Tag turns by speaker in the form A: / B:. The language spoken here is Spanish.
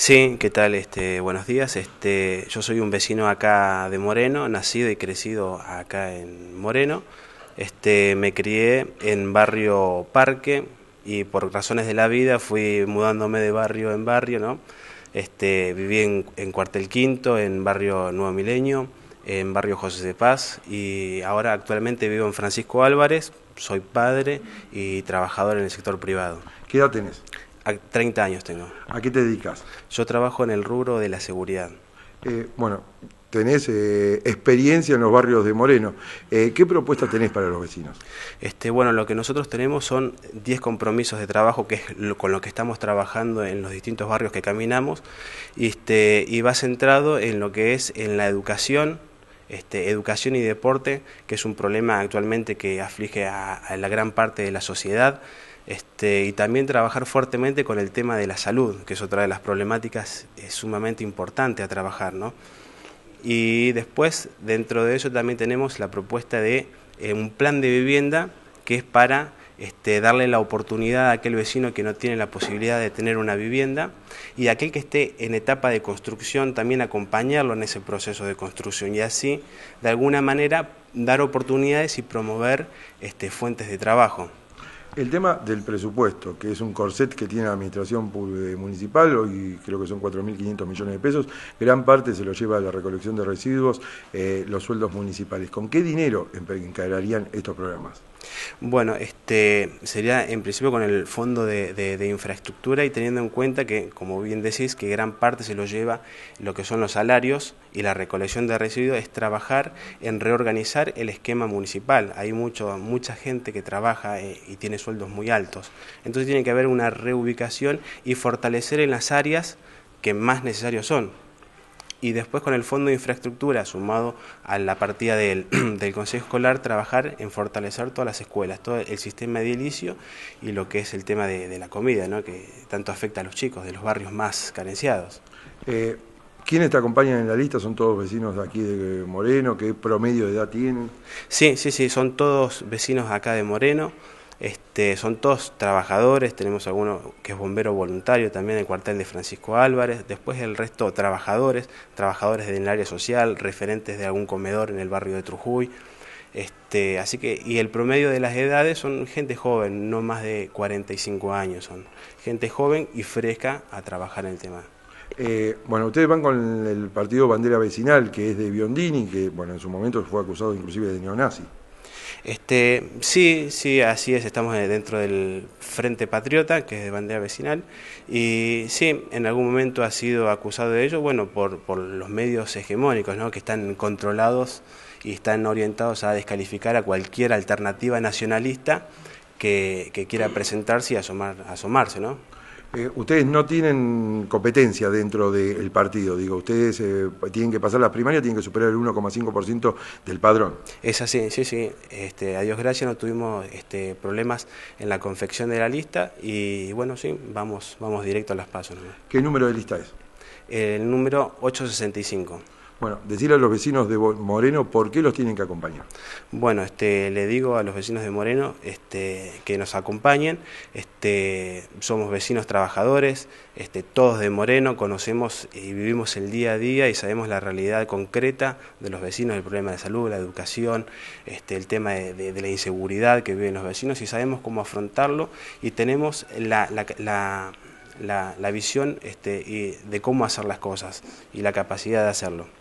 A: Sí, ¿qué tal? Este, buenos días. Este, yo soy un vecino acá de Moreno, nacido y crecido acá en Moreno. Este, me crié en barrio Parque y por razones de la vida fui mudándome de barrio en barrio, ¿no? Este, viví en, Cuartel Quinto, en barrio Nuevo Milenio, en barrio José de Paz y ahora actualmente vivo en Francisco Álvarez, soy padre y trabajador en el sector privado. ¿Qué edad tienes? 30 años tengo. ¿A qué te dedicas? Yo trabajo en el
B: rubro de la seguridad. Eh, bueno, tenés eh, experiencia en los barrios de Moreno. Eh, ¿Qué propuesta tenés para los vecinos?
A: Este, bueno, lo que nosotros tenemos son 10 compromisos de trabajo, que es con lo que estamos trabajando en los distintos barrios que caminamos, este, y va centrado en lo que es en la educación. Este, educación y deporte, que es un problema actualmente que aflige a la gran parte de la sociedad. Este, y también trabajar fuertemente con el tema de la salud, que es otra de las problemáticas eh, sumamente importante a trabajar. ¿no? Y después, dentro de eso, también tenemos la propuesta de eh, un plan de vivienda que es para este, darle la oportunidad a aquel vecino que no tiene la posibilidad de tener una vivienda y aquel que esté en etapa de construcción también acompañarlo en ese proceso de construcción y así de alguna manera dar
B: oportunidades y promover este, fuentes de trabajo. El tema del presupuesto, que es un corset que tiene la administración eh, municipal, hoy creo que son 4.500 millones de pesos, gran parte se lo lleva a la recolección de residuos, eh, los sueldos municipales. ¿Con qué dinero encargarían estos programas? Bueno, este sería en principio
A: con el fondo de, infraestructura y teniendo en cuenta que, como bien decís, que gran parte se lo lleva lo que son los salarios y la recolección de residuos es trabajar en reorganizar el esquema municipal. Hay mucho, mucha gente que trabaja eh, y tiene sueldos muy altos. Entonces tiene que haber una reubicación y fortalecer en las áreas que más necesarios son, y después con el Fondo de Infraestructura sumado a la partida del, Consejo Escolar, trabajar en fortalecer todas las escuelas, todo el sistema edilicio y lo que es el tema de, la comida, ¿no? que tanto afecta a los chicos de los barrios más carenciados.
B: Eh, ¿Quiénes te acompañan en la lista? ¿Son todos vecinos de aquí de Moreno? ¿Qué promedio de edad tienen? Sí, sí, sí, son todos vecinos acá de Moreno. Este, son todos
A: trabajadores, tenemos alguno que es bombero voluntario también, el cuartel de Francisco Álvarez, después el resto trabajadores, trabajadores del área social, referentes de algún comedor en el barrio de Trujuy. Este, así que, y el promedio de las edades son gente joven, no más de 45 años, son gente joven y fresca a trabajar en el tema.
B: Eh, bueno, ustedes van con el partido Bandera Vecinal, que es de Biondini, que bueno, en su momento fue acusado inclusive de neonazi. Este, sí, sí, así es, estamos dentro del
A: Frente Patriota, que es de bandera vecinal, y sí, en algún momento ha sido acusado de ello, bueno, por, por los medios hegemónicos, ¿no? que están controlados y están orientados a descalificar a cualquier alternativa nacionalista que, que quiera presentarse y asomarse, ¿no?
B: Eh, ustedes no tienen competencia dentro del partido, digo, ustedes eh, tienen que pasar las primarias, tienen que superar el 1,5% del padrón. Es así, sí, sí. Este, a Dios gracias no tuvimos este, problemas en la confección de la lista y bueno, sí, vamos, vamos directo a las pasos. ¿Qué número de lista es? El número 865. Bueno, decirle a los vecinos de Moreno por qué los tienen que acompañar.
A: Bueno, este, le digo a los vecinos de Moreno este, que nos acompañen. Este, somos vecinos trabajadores, este, todos de Moreno, conocemos y vivimos el día a día y sabemos la realidad concreta de los vecinos, el problema de salud, la educación, este, el tema de, la inseguridad que viven los vecinos y sabemos cómo afrontarlo y tenemos la, la visión este, y de cómo hacer las cosas y la capacidad de hacerlo.